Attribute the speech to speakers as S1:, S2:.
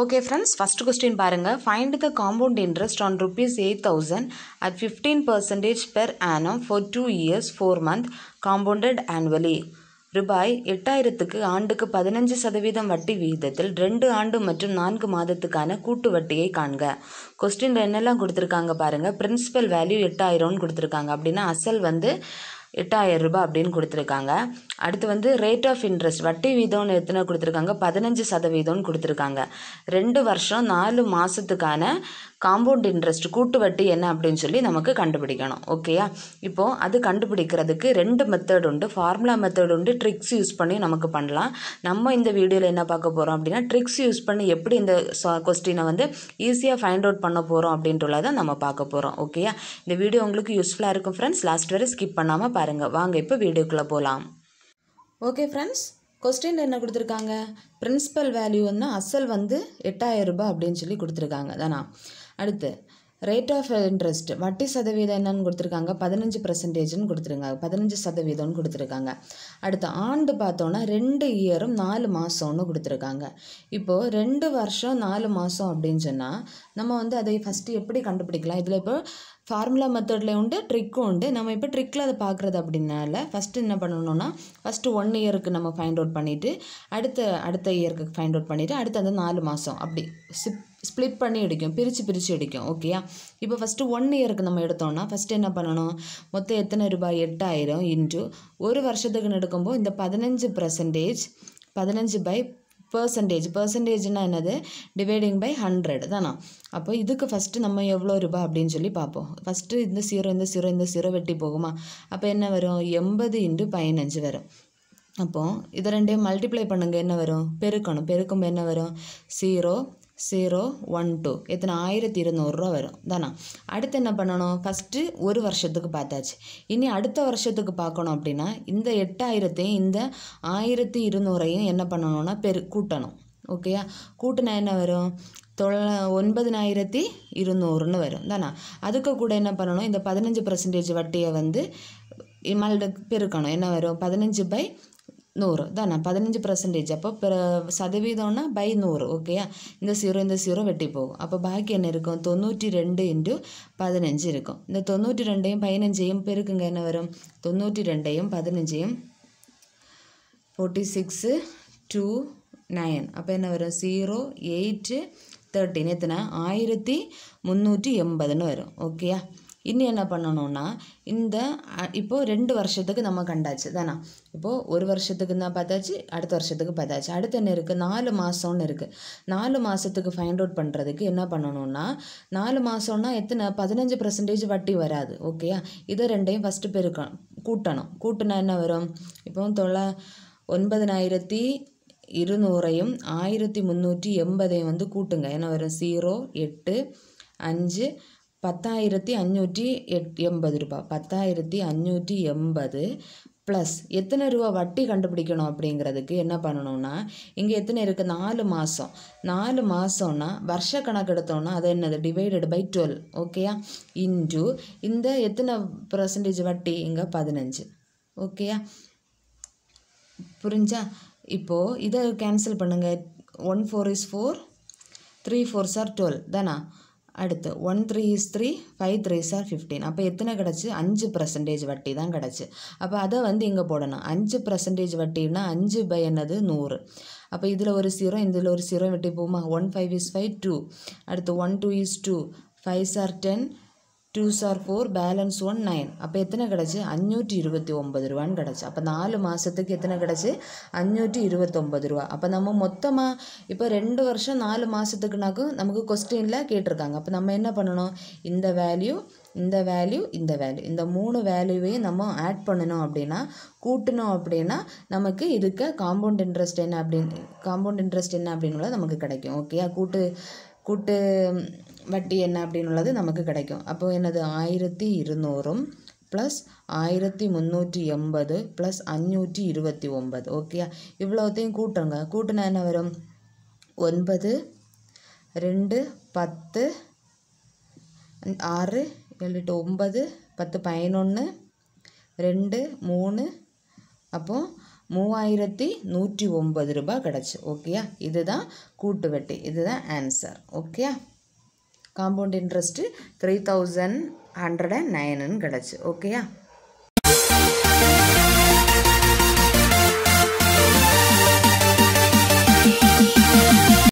S1: okay friends first question பாருங்கள் find the compound interest on rupees eight thousand at fifteen percentage per annum for two years four month compounded annually ரூபாய் எட்டாயிரத்துக்கு ஆண்டுக்கு பதினஞ்சு சதவீதம் வட்டி விகிதத்தில் ரெண்டு ஆண்டு மற்றும் நான்கு மாதத்துக்கான கூட்டு வட்டியை காண்க கொஸ்டின் என்னெல்லாம் கொடுத்துருக்காங்க பாருங்கள் பிரின்சிபல் வேல்யூ எட்டாயிரம்னு கொடுத்துருக்காங்க அப்படின்னா அசல் வந்து எட்டாயிரம் ரூபாய் அப்படின்னு கொடுத்துருக்காங்க அடுத்து வந்து ரேட் ஆஃப் இன்ட்ரெஸ்ட் வட்டி வீதம்னு எத்தனை கொடுத்துருக்காங்க பதினஞ்சு சதவீதம்னு கொடுத்துருக்காங்க ரெண்டு வருஷம் நாலு மாதத்துக்கான காம்பவுண்ட் இன்ட்ரெஸ்ட் கூட்டு வட்டி என்ன அப்படின்னு சொல்லி நமக்கு கண்டுபிடிக்கணும் ஓகேயா இப்போது அது கண்டுபிடிக்கிறதுக்கு ரெண்டு மெத்தட் உண்டு ஃபார்முலா மெத்தட் உண்டு ட்ரிக்ஸ் யூஸ் பண்ணி நமக்கு பண்ணலாம் நம்ம இந்த வீடியோவில் என்ன பார்க்க போகிறோம் அப்படின்னா ட்ரிக்ஸ் யூஸ் பண்ணி எப்படி இந்த கொஸ்டினை வந்து ஈஸியாக ஃபைண்ட் அவுட் பண்ண போகிறோம் அப்படின்றதான் நம்ம பார்க்க போகிறோம் ஓகேயா இந்த வீடியோ உங்களுக்கு யூஸ்ஃபுல்லாக இருக்கும் ஃப்ரெண்ட்ஸ் லாஸ்ட் வரை ஸ்கிப் பண்ணாமல் பாருங்கள் வாங்க இப்போ வீடியோக்குள்ளே போகலாம் ஓகே ஃப்ரெண்ட்ஸ் கொஸ்டின் என்ன கொடுத்துருக்காங்க பிரின்சிபல் வேல்யூ வந்து அசல் வந்து எட்டாயிரம் ரூபாய் அப்படின்னு சொல்லி கொடுத்துருக்காங்க தானா அடுத்து ரேட் ஆஃப் இன்ட்ரெஸ்ட் வட்டி சதவீதம் என்னன்னு கொடுத்துருக்காங்க பதினஞ்சு பர்சன்டேஜ்னு கொடுத்துருக்காங்க பதினஞ்சு சதவீதம்னு கொடுத்துருக்காங்க அடுத்து ஆண்டு பார்த்தோன்னா ரெண்டு இயரும் நாலு மாதம்னு கொடுத்துருக்காங்க இப்போது ரெண்டு வருஷம் நாலு மாதம் அப்படின்னு சொன்னால் நம்ம வந்து அதை ஃபஸ்ட்டு எப்படி கண்டுபிடிக்கலாம் இதில் இப்போ ஃபார்முலா மெத்தடில் உண்டு ட்ரிக்கும் உண்டு நம்ம இப்போ ட்ரிக்கில் அதை பார்க்குறது அப்படின்னால ஃபஸ்ட்டு என்ன பண்ணணும்னா ஃபஸ்ட்டு ஒன் இயருக்கு நம்ம ஃபைண்ட் அவுட் பண்ணிவிட்டு அடுத்த அடுத்த இயருக்கு ஃபைண்ட் அவுட் பண்ணிவிட்டு அடுத்து அந்த நாலு மாதம் அப்படி சிப் ஸ்ப்ளிட் பண்ணி அடிக்கும் பிரித்து பிரித்து அடிக்கும் ஓகேயா இப்போ ஃபஸ்ட்டு ஒன் இயருக்கு நம்ம எடுத்தோம்னா ஃபஸ்ட்டு என்ன பண்ணணும் மொத்தம் எத்தனை ரூபாய் எட்டாயிரம் இன்ட்டு ஒரு வருஷத்துக்குன்னு எடுக்கும்போது இந்த பதினஞ்சு பர்சன்டேஜ் பதினஞ்சு பை பர்சன்டேஜ் பர்சன்டேஜ்னால் என்னது டிவைடிங் பை ஹண்ட்ரட் தானா அப்போ இதுக்கு ஃபஸ்ட்டு நம்ம எவ்வளோ ரூபாய் அப்படின்னு சொல்லி பார்ப்போம் ஃபஸ்ட்டு இந்த சீரோ இந்த சீரோ இந்த சீரோ வெட்டி போகுமா அப்போ என்ன வரும் எண்பது இன்ட்டு பதினஞ்சு வரும் அப்போது இதை ரெண்டையும் மல்டிப்ளை பண்ணுங்கள் என்ன வரும் பெருக்கணும் பெருக்கும்போது என்ன வரும் சீரோ ஜீரோ ஒன் டூ எத்தனை ஆயிரத்தி இருநூறுரூவா வரும் தானா அடுத்து என்ன பண்ணணும் ஃபஸ்ட்டு ஒரு வருஷத்துக்கு பார்த்தாச்சு இனி அடுத்த வருஷத்துக்கு பார்க்கணும் அப்படின்னா இந்த எட்டாயிரத்தையும் இந்த ஆயிரத்தி இருநூறையும் என்ன பண்ணணும்னா பெரு கூட்டணும் ஓகேயா கூட்டினா என்ன வரும் தொள்ள ஒன்பதினாயிரத்தி இருநூறுன்னு வரும் தானா அதுக்கு கூட என்ன பண்ணணும் இந்த பதினஞ்சு பர்சன்டேஜ் வட்டியை வந்து மல்டு பெருக்கணும் என்ன வரும் பதினஞ்சு பை നൂറ് ഇതാണ് പതിനഞ്ച് പെർസെൻറ്റേജ് അപ്പോൾ ശതവീതമാണ് ബൈ നൂറ് ഓക്കെയാ இந்த சீரோ இந்த சீரோ வெட்டி போகும் அப்போ பாக்கி என்ன இருக்கும் தொண்ணூற்றி ரெண்டு இன்ட்டு பதினஞ்சு இருக்கும் இந்த தொண்ணூற்றி ரெண்டையும் பதினஞ்சையும் பெருக்குங்க என்ன வரும் தொண்ணூற்றி ரெண்டையும் பதினஞ்சையும் ஃபோர்ட்டி சிக்ஸு டூ நைன் அப்போ என்ன வரும் ஜீரோ எயிட்டு தேர்ட்டின் எத்தனை ஆயிரத்தி முந்நூற்றி எண்பதுன்னு வரும் ஓகேயா இனி என்ன பண்ணணும்னா இந்த இப்போது ரெண்டு வருஷத்துக்கு நம்ம கண்டாச்சு தானே இப்போது ஒரு வருஷத்துக்கு தான் பார்த்தாச்சு அடுத்த வருஷத்துக்கு பார்த்தாச்சு அடுத்து என்ன இருக்குது நாலு மாதம்னு இருக்குது நாலு மாதத்துக்கு ஃபைண்ட் அவுட் பண்ணுறதுக்கு என்ன பண்ணணும்னா நாலு மாதம்னா எத்தனை பதினஞ்சு பர்சன்டேஜ் வட்டி வராது ஓகேயா இதை ரெண்டையும் ஃபஸ்ட்டு பெருக்கணும் கூட்டணும் கூட்டினா என்ன வரும் இப்போ தொலை ஒன்பதினாயிரத்தி இருநூறையும் ஆயிரத்தி முந்நூற்றி எண்பதையும் வந்து கூட்டுங்க என்ன வரும் ஜீரோ எட்டு அஞ்சு பத்தாயிரத்தி அஞ்சூற்றி எட் எண்பது ரூபாய் பத்தாயிரத்தி அஞ்சூற்றி எண்பது ப்ளஸ் எத்தனை ரூபா வட்டி கண்டுபிடிக்கணும் அப்படிங்கிறதுக்கு என்ன பண்ணணும்னா இங்கே எத்தனை இருக்குது நாலு மாதம் நாலு மாதம்னா வருஷ கணக்கு எடுத்தோம்னா அது என்னது டிவைடட் பை டுவெல் ஓகேயா இன்டூ இந்த எத்தனை பர்சன்டேஜ் வட்டி இங்கே பதினஞ்சு ஓகேயா புரிஞ்சா இப்போது இதை கேன்சல் பண்ணுங்கள் one four is four three four sir twelve தானா அடுத்து one three is three five three sir fifteen அப்போ எத்தனை கிடச்சி அஞ்சு பர்சன்டேஜ் வட்டி தான் கிடச்சி அப்போ அதை வந்து இங்கே போடணும் அஞ்சு பர்சன்டேஜ் வட்டினா அஞ்சு பை என்னது நூறு அப்போ இதில் ஒரு சீரோ இதில் ஒரு சீரோ வெட்டி போகுமா one five is five two அடுத்து one two is two five sir ten two sir four balance one nine அப்போ எத்தனை கிடச்சி அஞ்சூற்றி இருபத்தி ஒம்பது ரூபான்னு கிடச்சி அப்போ நாலு மாதத்துக்கு எத்தனை கிடச்சி அஞ்சூற்றி இருபத்தொம்பது ரூபா அப்போ நம்ம மொத்தமாக இப்போ ரெண்டு வருஷம் நாலு மாதத்துக்குனாக்கும் நமக்கு கொஸ்டினில் கேட்டிருக்காங்க அப்போ நம்ம என்ன பண்ணணும் இந்த வேல்யூ இந்த வேல்யூ இந்த வேல்யூ இந்த மூணு வேல்யூவையும் நம்ம ஆட் பண்ணணும் அப்படின்னா கூட்டணும் அப்படின்னா நமக்கு இதுக்கு காம்பவுண்ட் இன்ட்ரெஸ்ட் என்ன அப்படின்னு காம்பவுண்ட் இன்ட்ரெஸ்ட் என்ன அப்படின்னுள்ள நமக்கு கிடைக்கும் ஓகே கூட்டு கூட்டு வட்டி என்ன அப்படின்னு உள்ளது நமக்கு கிடைக்கும் அப்போது என்னது ஆயிரத்தி இருநூறும் ப்ளஸ் ஆயிரத்தி முந்நூற்றி எண்பது ப்ளஸ் அஞ்சூற்றி இருபத்தி ஒம்பது ஓகேயா இவ்வளோத்தையும் கூட்டுங்க கூட்டுனா என்ன வரும் ஒன்பது ரெண்டு பத்து ஆறு ஏழு எட்டு ஒம்பது பத்து பதினொன்று ரெண்டு மூணு அப்போது மூவாயிரத்தி நூற்றி ஒன்பது ரூபாய் கிடச்சி ஓகேயா இதுதான் கூட்டு வட்டி இதுதான் ஆன்சர் ஓகேயா compound interest three thousand hundred and நைனுன்னு கிடச்சி ஓகேயா